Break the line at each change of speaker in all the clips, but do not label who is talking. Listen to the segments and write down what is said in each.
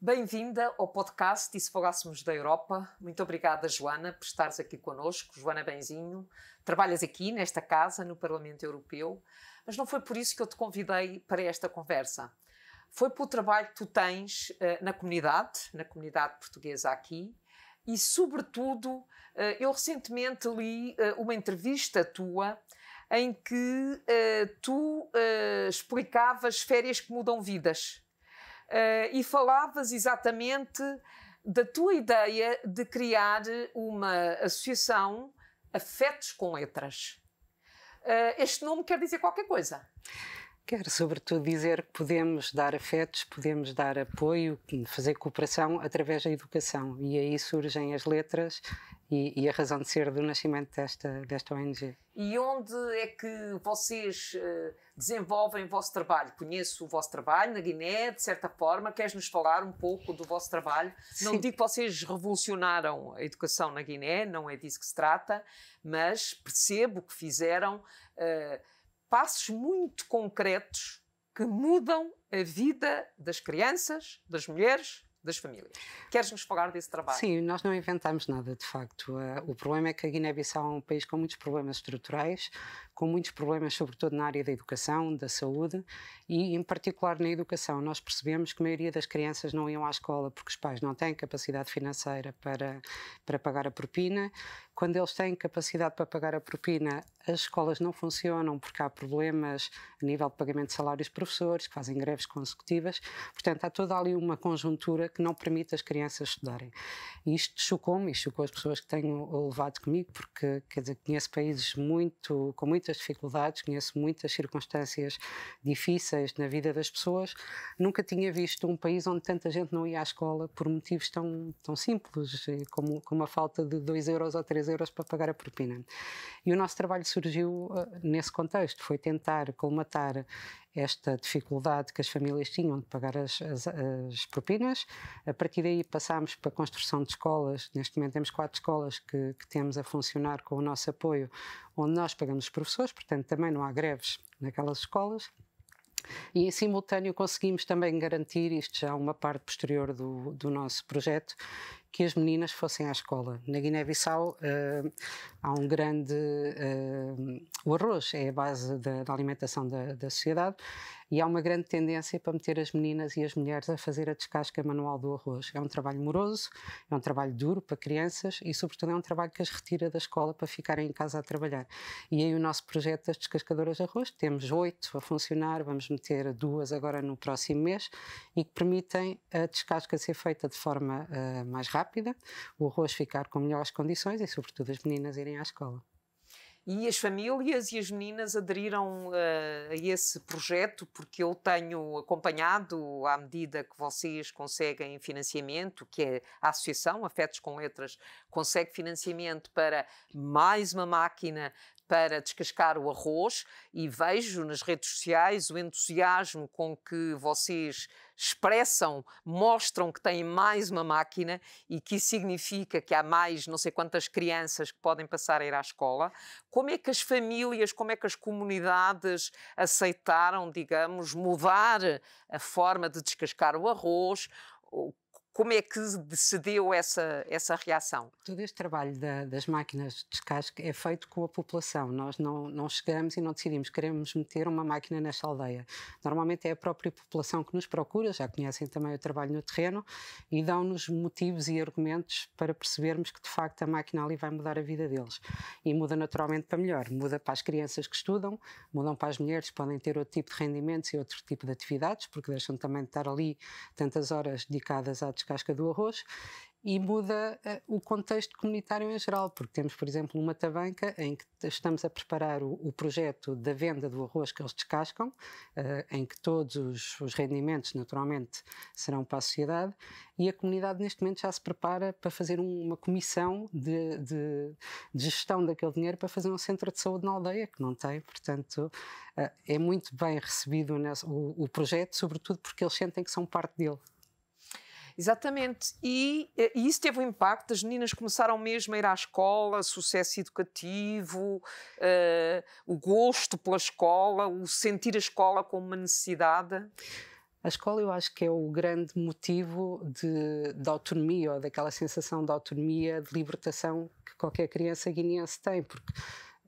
Bem-vinda ao podcast E se falássemos da Europa? Muito obrigada, Joana, por estares aqui conosco. Joana Benzinho, trabalhas aqui nesta casa, no Parlamento Europeu, mas não foi por isso que eu te convidei para esta conversa. Foi pelo trabalho que tu tens uh, na comunidade, na comunidade portuguesa aqui, e, sobretudo, eh, eu recentemente li eh, uma entrevista tua em que tu explicavas férias que mudam vidas. Eh, e falavas exatamente da tua ideia de criar uma associação Afetos com Letras. Eh, este nome quer dizer qualquer coisa?
Quero, sobretudo, dizer que podemos dar afetos, podemos dar apoio, fazer cooperação através da educação. E aí surgem as letras e, e, a razão de ser do nascimento desta, desta ONG.
E onde é que vocês eh, desenvolvem o vosso trabalho? Conheço o vosso trabalho na Guiné, de certa forma. Queres-nos falar um pouco do vosso trabalho? Sim. Não digo que vocês revolucionaram a educação na Guiné, não é disso que se trata, mas percebo que fizeram uh, passos muito concretos que mudam a vida das crianças, das mulheres, das famílias. Queres-nos falar desse trabalho? Sim, nós
não inventamos nada, de facto. Eh, o problema é que a Guiné-Bissau é um país com muitos problemas estruturais, com muitos problemas, sobretudo na área da educação, da saúde e, em particular, na educação. Nós percebemos que a maioria das crianças não iam à escola porque os pais não têm capacidade financeira para, para pagar a propina. Quando eles têm capacidade para pagar a propina, as escolas não funcionam porque há problemas a nível de pagamento de salários de professores, que fazem greves consecutivas. Portanto, há toda ali uma conjuntura que não permite as crianças estudarem. E isto chocou-me e chocou as pessoas que tenho levado comigo, porque, quer dizer, conheço países muito, com muito muitas dificuldades, conheço muitas circunstâncias difíceis na vida das pessoas. Nunca tinha visto um país onde tanta gente não ia à escola por motivos tão, tão simples eh, como, como a falta de 2 euros ou 3 euros para pagar a propina. E o nosso trabalho surgiu eh, nesse contexto, foi tentar colmatar esta dificuldade que as famílias tinham de pagar as, as, as propinas. A partir daí passámos para a construção de escolas. Neste momento temos quatro escolas que, que temos a funcionar com o nosso apoio, onde nós pagamos os professores, portanto também não há greves naquelas escolas. E em simultâneo conseguimos também garantir, isto já é uma parte posterior do, do nosso projeto, que as meninas fossem à escola. Na Guiné-Bissau uh, há um grande. Uh, o arroz é a base da, da alimentação da, da sociedade e há uma grande tendência para meter as meninas e as mulheres a fazer a descasca manual do arroz. É um trabalho moroso, é um trabalho duro para crianças e, sobretudo, é um trabalho que as retira da escola para ficarem em casa a trabalhar. E aí o nosso projeto das descascadoras de arroz, temos oito a funcionar, vamos meter duas agora no próximo mês e que permitem a descasca ser feita de forma uh, mais rápida, o arroz ficar com melhores condições e, sobretudo, as meninas irem à escola.
E as famílias e as meninas aderiram uh, a esse projeto, porque eu tenho acompanhado, à medida que vocês conseguem financiamento, que é a Associação Afetos com Letras consegue financiamento para mais uma máquina para descascar o arroz, e vejo nas redes sociais o entusiasmo com que vocês expressam, mostram que têm mais uma máquina e que isso significa que há mais não sei quantas crianças que podem passar a ir à escola. Como é que as famílias, como é que as comunidades aceitaram, digamos, mudar a forma de descascar o arroz? Como é que se deu essa, essa reação?
Todo este trabalho da, das máquinas de descasque é feito com a população. Nós não, não chegamos e não decidimos, queremos meter uma máquina nesta aldeia. Normalmente é a própria população que nos procura, já conhecem também o trabalho no terreno, e dão-nos motivos e argumentos para percebermos que de facto a máquina ali vai mudar a vida deles. E muda naturalmente para melhor. Muda para as crianças que estudam, mudam para as mulheres, podem ter outro tipo de rendimentos e outro tipo de atividades, porque deixam também de estar ali tantas horas dedicadas à descasque descasca do arroz e muda uh, o contexto comunitário em geral, porque temos, por exemplo, uma tabanca em que estamos a preparar o, o projeto da venda do arroz que eles descascam, uh, em que todos os, os, rendimentos, naturalmente, serão para a sociedade, e a comunidade neste momento já se prepara para fazer um, uma comissão de, de, de, gestão daquele dinheiro para fazer um centro de saúde na aldeia, que não tem, portanto, uh, é muito bem recebido o, o projeto, sobretudo porque eles sentem que são parte dele.
Exatamente. E, eh, e, isso teve um impacto. As meninas começaram mesmo a ir à escola, sucesso educativo, uh, o gosto pela escola, o sentir a escola como uma necessidade.
A escola eu acho que é o grande motivo de, de autonomia ou daquela sensação de autonomia, de libertação que qualquer criança guineense tem, porque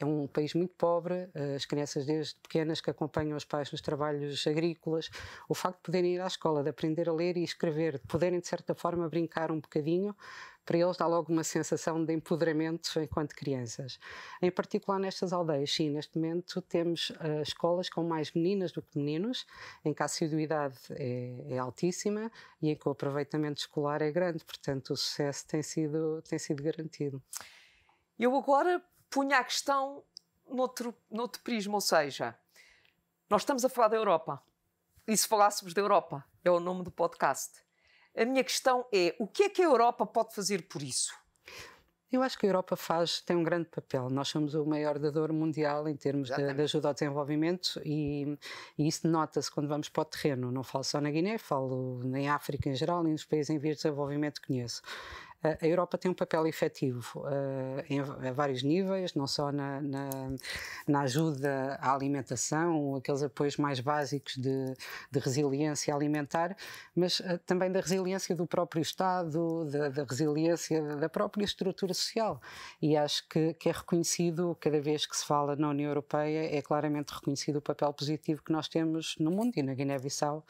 é um país muito pobre, eh, as crianças desde pequenas que acompanham os pais nos trabalhos agrícolas, o facto de poderem ir à escola, de aprender a ler e escrever, de poderem de certa forma brincar um bocadinho, para eles dá logo uma sensação de empoderamento enquanto crianças. Em particular nestas aldeias, sim, neste momento temos uh, escolas com mais meninas do que meninos, em que a assiduidade é, é, altíssima e em que o aproveitamento escolar é grande, portanto o sucesso tem sido, tem sido garantido.
Eu agora punha a questão noutro, noutro prisma, ou seja, nós estamos a falar da Europa. E se falássemos da Europa, é o nome do podcast. A minha questão é: o que é que a Europa pode fazer por isso?
Eu acho que a Europa faz, tem um grande papel. Nós somos o maior dador mundial em termos de, de, ajuda ao desenvolvimento e, e isso nota-se quando vamos para o terreno. Não falo só na Guiné, falo em África em geral e nos países em vias de desenvolvimento que conheço a Europa tem um papel efetivo eh, em, a vários níveis, não só na, na, na, ajuda à alimentação, aqueles apoios mais básicos de, de resiliência alimentar, mas eh, também da resiliência do próprio Estado, da, da resiliência da própria estrutura social. E acho que, que é reconhecido, cada vez que se fala na União Europeia, é claramente reconhecido o papel positivo que nós temos no mundo e na Guiné-Bissau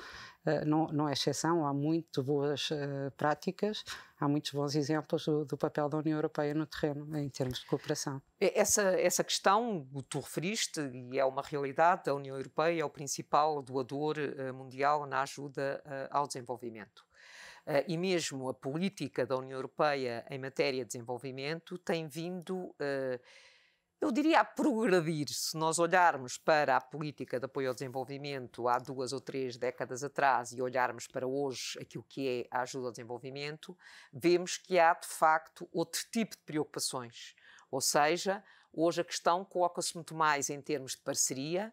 eh, não, não é exceção, há muito boas eh, práticas, há muitos bons exemplos do, do, papel da União Europeia no terreno, em termos de cooperação.
Essa, essa questão, tu referiste, e é uma realidade, a União Europeia é o principal doador eh, mundial na ajuda ao desenvolvimento. Uh, e mesmo a política da União Europeia em matéria de desenvolvimento tem vindo uh, eu diria a progredir. Se nós olharmos para a política de apoio ao desenvolvimento há duas ou três décadas atrás e olharmos para hoje aquilo que é a ajuda ao desenvolvimento, vemos que há de facto outro tipo de preocupações. Ou seja, hoje a questão coloca-se muito mais em termos de parceria,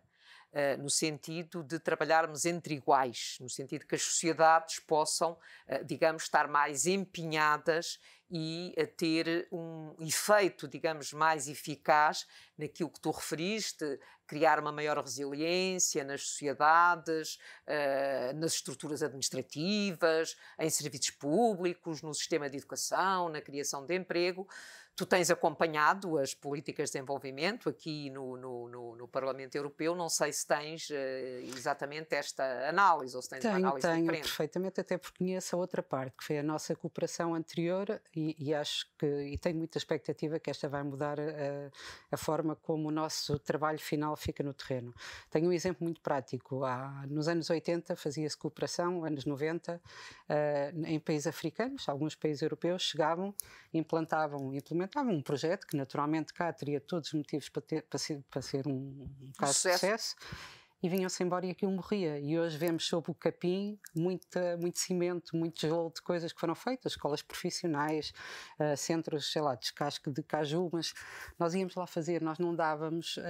eh, no sentido de trabalharmos entre iguais, no sentido que as sociedades possam, eh, digamos, estar mais empenhadas e a eh, ter um efeito, digamos, mais eficaz naquilo que tu referiste, criar uma maior resiliência nas sociedades, nas estruturas administrativas, em serviços públicos, no sistema de educação, na criação de emprego. Tu tens acompanhado as políticas de desenvolvimento aqui no, no, no, no Parlamento Europeu. Não sei se tens uh, exatamente esta análise ou se tens tenho, uma análise tenho, diferente.
perfeitamente, até porque conheço a outra parte, que foi a nossa cooperação anterior e, e acho que e tenho muita expectativa que esta vai mudar a, eh, a, forma como o nosso trabalho final fica no terreno. Tenho um exemplo muito prático. Há, nos anos 80 fazia-se cooperação, anos 90, uh, eh, em países africanos, alguns países europeus chegavam, implantavam, implementavam comentava, um projeto que naturalmente cá teria todos os motivos para, ter, para, ser, para ser, um, um caso sucesso. de sucesso e vinham-se embora e aquilo morria. E hoje vemos sob o capim muita, muito cimento, muito gelo de coisas que foram feitas, escolas profissionais, uh, centros, sei lá, descasque de caju, mas nós íamos lá fazer, nós não dávamos, uh,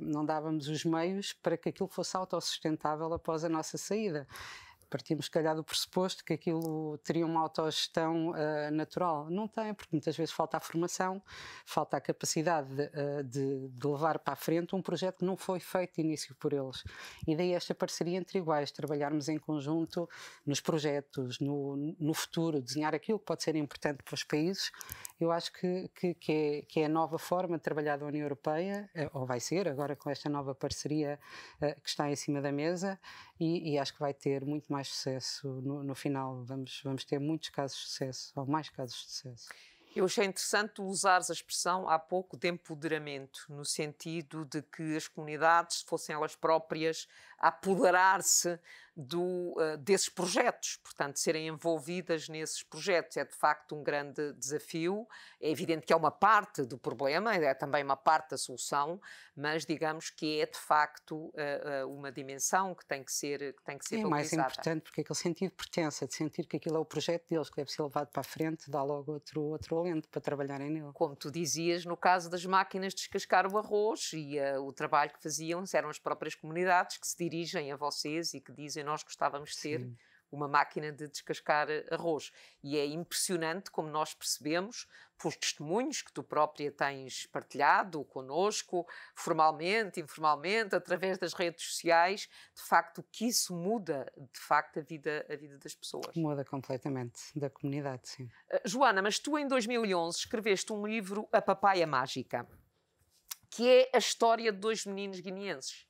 não dávamos os meios para que aquilo fosse autossustentável após a nossa saída partimos, se calhar, do pressuposto que aquilo teria uma autogestão uh, natural. Não tem, porque muitas vezes falta a formação, falta a capacidade eh, de, de, levar para a frente um projeto que não foi feito de início por eles. E daí esta parceria entre iguais, trabalharmos em conjunto nos projetos, no, no futuro, desenhar aquilo que pode ser importante para os países eu acho que, que, que, é, que é a nova forma de trabalhar da União Europeia, é, ou vai ser agora com esta nova parceria uh, que está em cima da mesa, e, e, acho que vai ter muito mais sucesso no, no final. Vamos, vamos ter muitos casos de sucesso, ou mais casos de sucesso.
Eu achei interessante usares a expressão há pouco de empoderamento, no sentido de que as comunidades fossem elas próprias apoderar-se do, uh, desses projetos, portanto, serem envolvidas nesses projetos. É de facto um grande desafio. É evidente que é uma parte do problema, é também uma parte da solução, mas digamos que é de facto uh, uh, uma dimensão que tem que ser que tem que ser É mais importante
porque aquele sentido de pertença, de sentir que aquilo é o projeto deles que deve ser levado para a frente, dá logo outro, outro alento para trabalharem nele. Como tu dizias,
no caso das máquinas de descascar o arroz e o trabalho que faziam eram as próprias comunidades que se dirigiam dirigem a vocês e que dizem nós gostávamos de ser uma máquina de descascar eh, arroz. E é impressionante como nós percebemos, pelos testemunhos que tu própria tens partilhado connosco, formalmente, informalmente, através das redes sociais, de facto que isso muda, de facto, a vida, a vida das pessoas.
Muda completamente, da comunidade, sim.
Eh, Joana, mas tu em 2011 escreveste um livro, A Papaya Mágica, que é a história de dois meninos guineenses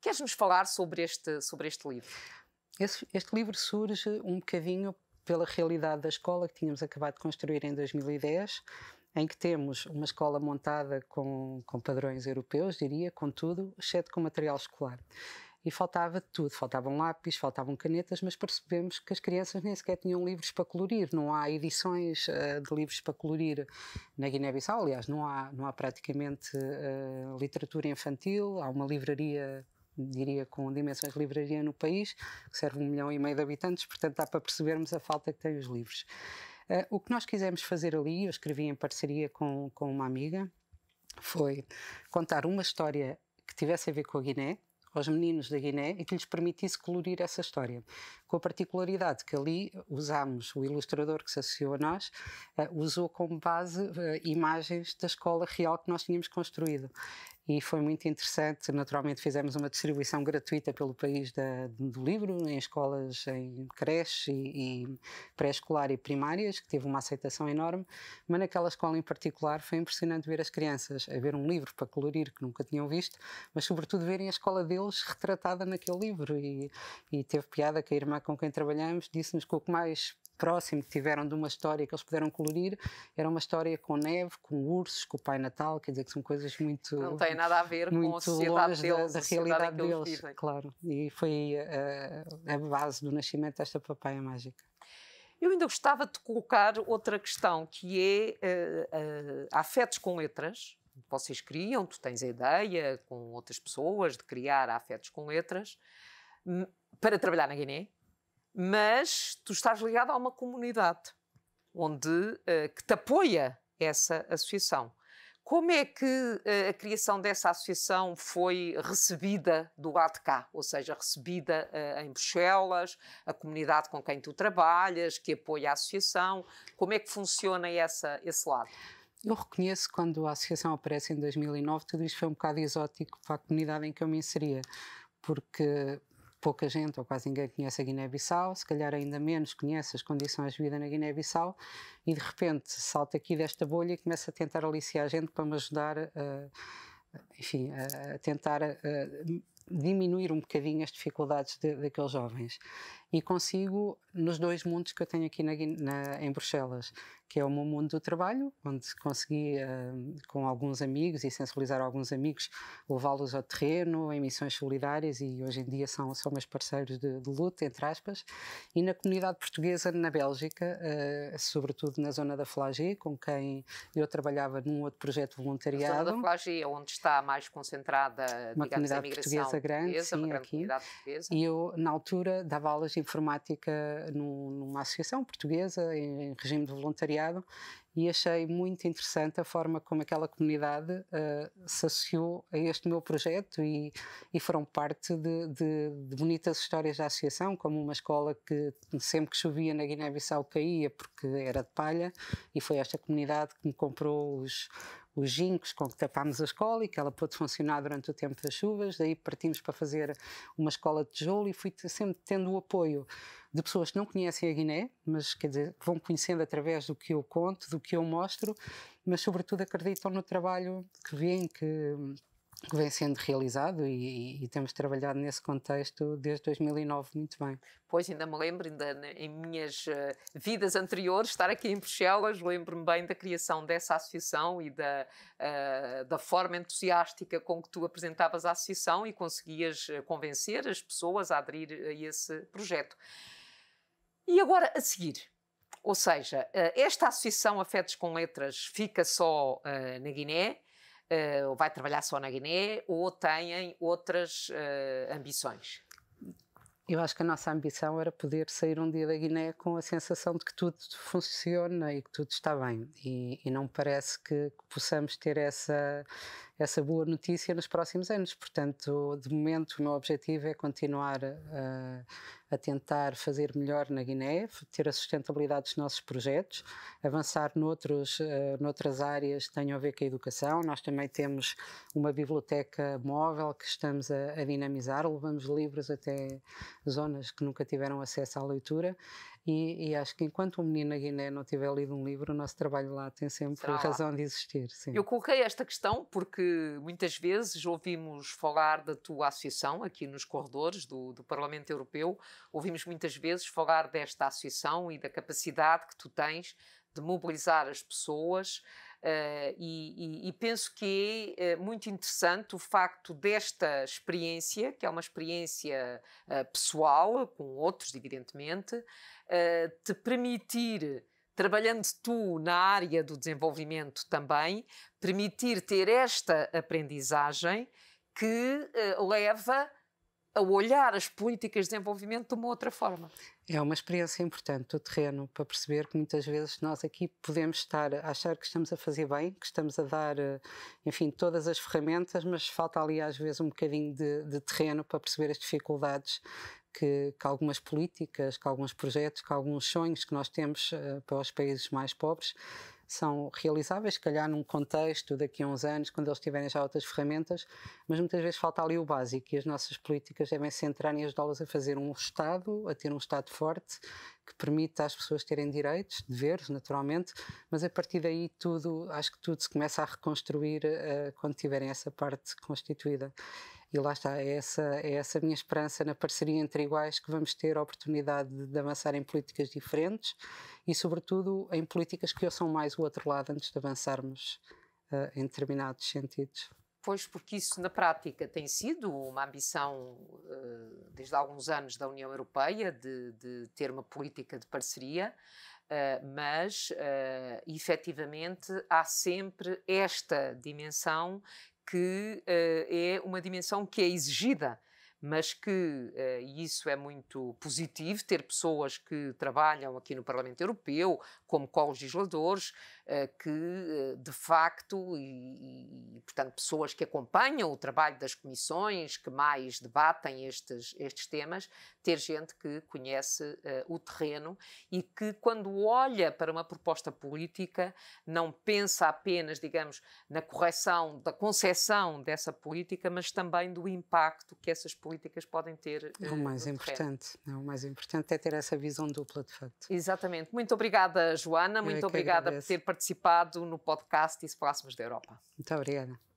Queres-nos falar sobre este, sobre este livro?
Esse, este livro surge um bocadinho pela realidade da escola que tínhamos acabado de construir em 2010, em que temos uma escola montada com, com padrões europeus, diria, com tudo, exceto com material escolar. E faltava tudo, faltavam lápis, faltavam canetas, mas percebemos que as crianças nem sequer tinham livros para colorir, não há edições uh, de livros para colorir na Guiné-Bissau, aliás, não há, não há praticamente uh, literatura infantil, há uma livraria diria, com dimensões de livraria no país, que serve um milhão e meio de habitantes, portanto dá para percebermos a falta que têm os livros. Uh, o que nós quisemos fazer ali, eu escrevi em parceria com, com uma amiga, foi contar uma história que tivesse a ver com a Guiné, aos meninos da Guiné e que lhes permitisse colorir essa história. Com a particularidade que ali usámos, o ilustrador que se associou a nós uh, usou como base uh, imagens da escola real que nós tínhamos construído e foi muito interessante. Naturalmente fizemos uma distribuição gratuita pelo país da, do livro, em escolas, em creches e, e pré-escolar e primárias, que teve uma aceitação enorme, mas naquela escola em particular foi impressionante ver as crianças a ver um livro para colorir que nunca tinham visto, mas sobretudo verem a escola deles retratada naquele livro e, e teve piada que a irmã com quem trabalhamos disse-nos que o que mais próximo que tiveram de uma história que eles puderam colorir, era uma história com neve, com ursos, com o Pai Natal, quer dizer que são coisas muito. Não tem nada a ver com a sociedade deles, da, da realidade deles. Vivem. Claro, e foi a, eh, a base do nascimento desta Papaya Mágica.
Eu ainda gostava de colocar outra questão, que é uh, uh, afetos com letras. Vocês criam, tu tens a ideia com outras pessoas de criar afetos com letras hum, para trabalhar na Guiné, mas tu estás ligado a uma comunidade onde, uh, que te apoia essa associação. Como é que uh, a criação dessa associação foi recebida do lado de cá? Ou seja, recebida uh, em Bruxelas, a comunidade com quem tu trabalhas, que apoia a associação? Como é que funciona essa, esse lado?
Eu reconheço quando a associação aparece em 2009, tudo isto foi um bocado exótico para a comunidade em que eu me inseria, porque pouca gente ou quase ninguém conhece a Guiné-Bissau, se calhar ainda menos conhece as condições de vida na Guiné-Bissau e de repente salta aqui desta bolha e começa a tentar aliciar a gente para me ajudar a, enfim, a tentar diminuir um bocadinho as dificuldades daqueles jovens. E consigo nos dois mundos que eu tenho aqui na, na, em Bruxelas, que é o meu mundo do trabalho, onde consegui, uh, com alguns amigos e sensibilizar alguns amigos, levá-los ao terreno, em missões solidárias, e hoje em dia são, são meus parceiros de, de luta, entre aspas, e na comunidade portuguesa na Bélgica, uh, sobretudo na zona da Flagey, com quem eu trabalhava num outro projeto voluntariado. A zona da
Flagey é onde está mais concentrada, digamos, a imigração grande, Pesa, sim, grande
aqui. E eu, na altura, dava aulas de informática numa associação portuguesa, em regime de voluntariado, e achei muito interessante a forma como aquela comunidade uh, se associou a este meu projeto e, e foram parte de, de, de, bonitas histórias da associação, como uma escola que sempre que chovia na Guiné-Bissau caía porque era de palha, e foi esta comunidade que me comprou os, os gincos com que tapámos a escola e que ela pôde funcionar durante o tempo das chuvas. Daí partimos para fazer uma escola de tijolo e fui sempre tendo o apoio de pessoas que não conhecem a Guiné, mas quer dizer, vão conhecendo através do que eu conto, do que eu mostro, mas sobretudo acreditam no trabalho que vêm, que que vem sendo realizado e, e, temos trabalhado nesse contexto desde 2009 muito bem.
Pois, ainda me lembro, ainda né, em minhas eh, vidas anteriores, estar aqui em Bruxelas, lembro-me bem da criação dessa associação e da, uh, da forma entusiástica com que tu apresentavas a associação e conseguias eh, convencer as pessoas a aderir a esse projeto. E agora, a seguir, ou seja, esta associação Afetos com Letras fica só uh, na Guiné, eh, ou vai trabalhar só na Guiné, ou têm outras eh, ambições?
Eu acho que a nossa ambição era poder sair um dia da Guiné com a sensação de que tudo funciona e que tudo está bem. E, e não parece que, que possamos ter essa, essa boa notícia nos próximos anos. Portanto, de momento, o meu objetivo é continuar a, eh, a tentar fazer melhor na Guiné, ter a sustentabilidade dos nossos projetos, avançar noutros, eh, noutras áreas que tenham a ver com a educação. Nós também temos uma biblioteca móvel que estamos a, a dinamizar, levamos livros até zonas que nunca tiveram acesso à leitura. E, e, acho que enquanto um menino na Guiné não tiver lido um livro, o nosso trabalho lá tem sempre Será razão de existir. Sim. Eu coloquei
esta questão porque muitas vezes ouvimos falar da tua associação aqui nos corredores do, do Parlamento Europeu, ouvimos muitas vezes falar desta associação e da capacidade que tu tens de mobilizar as pessoas. Uh, e, e, e, penso que é eh, muito interessante o facto desta experiência, que é uma experiência uh, pessoal, com outros, evidentemente, te permitir Trabalhando tu na área do desenvolvimento também, permitir ter esta aprendizagem que uh, leva a olhar as políticas de desenvolvimento de uma outra forma.
É uma experiência importante o terreno para perceber que muitas vezes nós aqui podemos estar a achar que estamos a fazer bem, que estamos a dar, eh, enfim, todas as ferramentas, mas falta ali às vezes um bocadinho de, de terreno para perceber as dificuldades que, que, algumas políticas, que alguns projetos, que alguns sonhos que nós temos uh, para os países mais pobres são realizáveis, se calhar num contexto daqui a uns anos, quando eles tiverem já outras ferramentas, mas muitas vezes falta ali o básico e as nossas políticas devem centrar e ajudá-las a fazer um Estado, a ter um Estado forte, que permita às pessoas terem direitos, deveres, naturalmente, mas a partir daí tudo, acho que tudo se começa a reconstruir uh, quando tiverem essa parte constituída. E lá está, é essa, é essa a minha esperança na parceria entre iguais que vamos ter a oportunidade de, avançar em políticas diferentes e, sobretudo, em políticas que ouçam mais o outro lado antes de avançarmos uh, em determinados sentidos.
Pois, porque isso na prática tem sido uma ambição eh, desde há alguns anos da União Europeia de, de ter uma política de parceria, eh, mas efetivamente há sempre esta dimensão que uh, é uma dimensão que é exigida, mas que, eh, e uh, isso é muito positivo, ter pessoas que trabalham aqui no Parlamento Europeu, como co-legisladores, eh, que eh, de facto, e, e, portanto, pessoas que acompanham o trabalho das comissões, que mais debatem estes, estes temas, ter gente que conhece eh, o terreno e que, quando olha para uma proposta política, não pensa apenas, digamos, na correção da concepção dessa política, mas também do impacto que essas políticas podem ter. Uh, é o mais importante,
terreno. É o mais importante é ter essa visão dupla, de facto.
Exatamente. Muito obrigada, Joana, é muito obrigada por ter participado no podcast e se falássemos da Europa.
Muito obrigada.